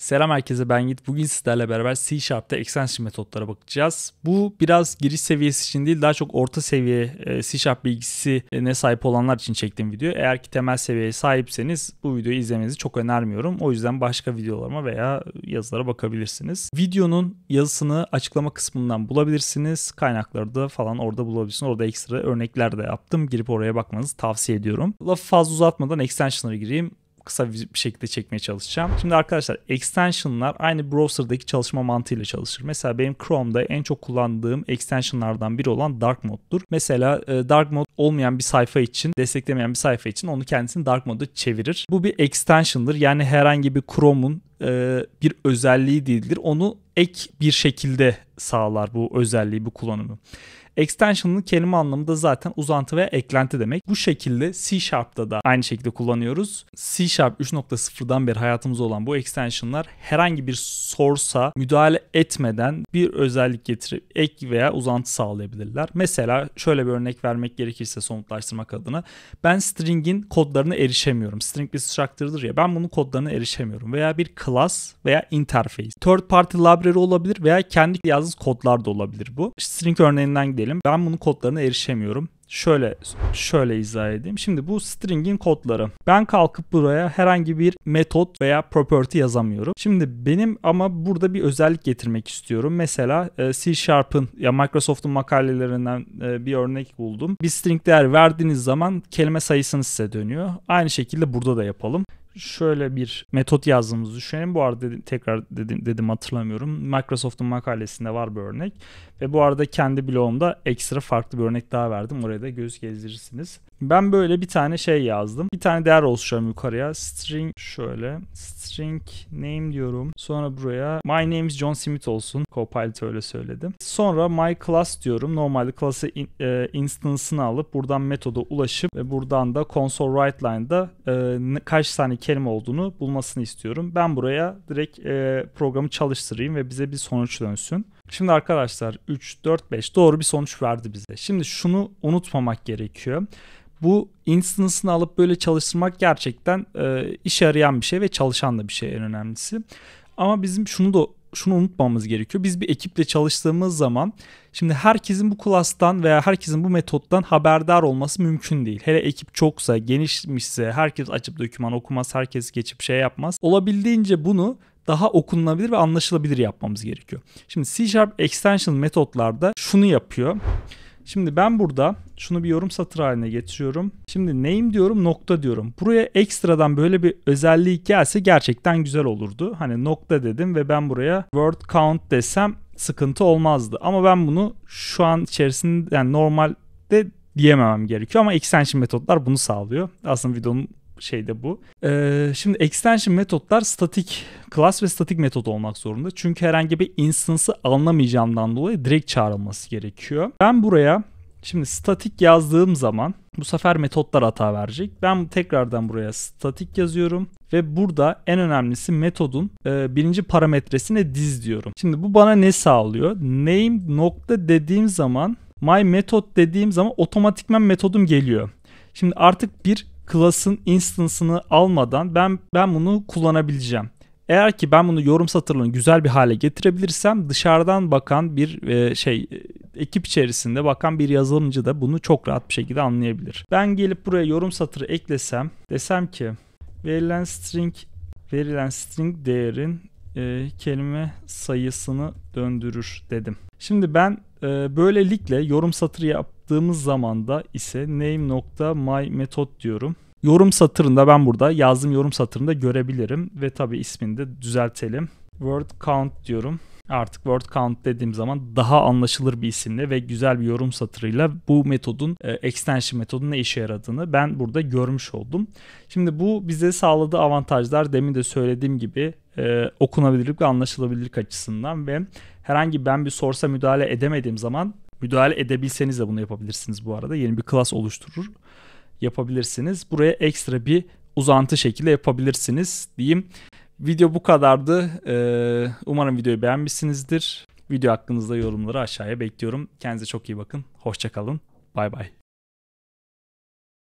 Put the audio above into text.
Selam herkese ben Yiğit. Bugün sizlerle beraber C Sharp'ta extension metotlara bakacağız. Bu biraz giriş seviyesi için değil daha çok orta seviye e, C Sharp bilgisine sahip olanlar için çektiğim video. Eğer ki temel seviyeye sahipseniz bu videoyu izlemenizi çok önermiyorum. O yüzden başka videolarıma veya yazılara bakabilirsiniz. Videonun yazısını açıklama kısmından bulabilirsiniz. Kaynakları da falan orada bulabilirsiniz. Orada ekstra örnekler de yaptım. Girip oraya bakmanızı tavsiye ediyorum. Lafı fazla uzatmadan extension'a gireyim kısa bir şekilde çekmeye çalışacağım. Şimdi arkadaşlar extensionlar aynı browser'daki çalışma mantığıyla çalışır. Mesela benim Chrome'da en çok kullandığım extensionlardan biri olan dark mode'dur. Mesela e, dark mode olmayan bir sayfa için, desteklemeyen bir sayfa için onu kendisini dark mode'a çevirir. Bu bir extension'dır. Yani herhangi bir Chrome'un e, bir özelliği değildir. Onu ek bir şekilde sağlar bu özelliği, bu kullanımı. Extension'ın kelime anlamı da zaten uzantı ve eklenti demek. Bu şekilde C Sharp'ta da aynı şekilde kullanıyoruz. C Sharp 3.0'dan beri hayatımızda olan bu extension'lar herhangi bir source'a müdahale etmeden bir özellik getirip ek veya uzantı sağlayabilirler. Mesela şöyle bir örnek vermek gerekirse somutlaştırmak adına ben string'in kodlarına erişemiyorum. String bir structure'dır ya ben bunun kodlarına erişemiyorum veya bir class veya interface. Third party library olabilir veya kendi yazdığınız kodlar da olabilir bu. String örneğinden gidelim. Ben bunun kodlarına erişemiyorum. Şöyle şöyle izah edeyim. Şimdi bu string'in kodları. Ben kalkıp buraya herhangi bir metot veya property yazamıyorum. Şimdi benim ama burada bir özellik getirmek istiyorum. Mesela e, C Sharp'ın ya Microsoft'un makalelerinden e, bir örnek buldum. Bir string değer verdiğiniz zaman kelime sayısını size dönüyor. Aynı şekilde burada da yapalım şöyle bir metot yazdığımızı düşünelim. Bu arada dedim, tekrar dedim, dedim hatırlamıyorum. Microsoft'un makalesinde var bir örnek. Ve bu arada kendi blogumda ekstra farklı bir örnek daha verdim. Oraya da göz gezdirirsiniz. Ben böyle bir tane şey yazdım. Bir tane değer oluşturuyorum yukarıya. String şöyle. String name diyorum. Sonra buraya my name is John Smith olsun. Copilot öyle söyledim. Sonra my class diyorum. Normalde class'ı e, instance'ını alıp buradan metoda ulaşıp ve buradan da console write line'da e, kaç tane kelime olduğunu bulmasını istiyorum. Ben buraya direkt e, programı çalıştırayım ve bize bir sonuç dönsün. Şimdi arkadaşlar 3, 4, 5 doğru bir sonuç verdi bize. Şimdi şunu unutmamak gerekiyor bu instance'ını alıp böyle çalıştırmak gerçekten e, işe yarayan bir şey ve çalışan da bir şey en önemlisi. Ama bizim şunu da şunu unutmamız gerekiyor. Biz bir ekiple çalıştığımız zaman şimdi herkesin bu klastan veya herkesin bu metottan haberdar olması mümkün değil. Hele ekip çoksa, genişmişse, herkes açıp doküman okumaz, herkes geçip şey yapmaz. Olabildiğince bunu daha okunabilir ve anlaşılabilir yapmamız gerekiyor. Şimdi C Sharp Extension metotlarda şunu yapıyor. Şimdi ben burada şunu bir yorum satır haline getiriyorum. Şimdi name diyorum nokta diyorum. Buraya ekstradan böyle bir özellik gelse gerçekten güzel olurdu. Hani nokta dedim ve ben buraya word count desem sıkıntı olmazdı. Ama ben bunu şu an içerisinde yani normalde diyememem gerekiyor ama extension metotlar bunu sağlıyor. Aslında videonun şey de bu. Ee, şimdi extension metotlar statik class ve statik metot olmak zorunda. Çünkü herhangi bir instance'ı anlamayacağımdan dolayı direkt çağrılması gerekiyor. Ben buraya şimdi statik yazdığım zaman bu sefer metotlar hata verecek. Ben tekrardan buraya statik yazıyorum ve burada en önemlisi metodun e, birinci parametresine diz diyorum. Şimdi bu bana ne sağlıyor? Name nokta dediğim zaman my method dediğim zaman otomatikmen metodum geliyor. Şimdi artık bir class'ın instance'ını almadan ben ben bunu kullanabileceğim. Eğer ki ben bunu yorum satırlarını güzel bir hale getirebilirsem dışarıdan bakan bir e, şey e, ekip içerisinde bakan bir yazılımcı da bunu çok rahat bir şekilde anlayabilir. Ben gelip buraya yorum satırı eklesem desem ki verilen string verilen string değerin e, kelime sayısını döndürür dedim. Şimdi ben e, böylelikle yorum satırı yap bastığımız zaman da ise name.myMethod diyorum. Yorum satırında ben burada yazdığım yorum satırında görebilirim ve tabi ismini de düzeltelim. Word count diyorum. Artık word count dediğim zaman daha anlaşılır bir isimle ve güzel bir yorum satırıyla bu metodun e, extension metodunun ne işe yaradığını ben burada görmüş oldum. Şimdi bu bize sağladığı avantajlar demin de söylediğim gibi e, okunabilirlik ve anlaşılabilirlik açısından ve herhangi ben bir source'a müdahale edemediğim zaman Müdahale edebilseniz de bunu yapabilirsiniz bu arada. Yeni bir class oluşturur yapabilirsiniz. Buraya ekstra bir uzantı şekilde yapabilirsiniz diyeyim. Video bu kadardı. Ee, umarım videoyu beğenmişsinizdir. Video hakkınızda yorumları aşağıya bekliyorum. Kendinize çok iyi bakın. Hoşçakalın. Bay bay.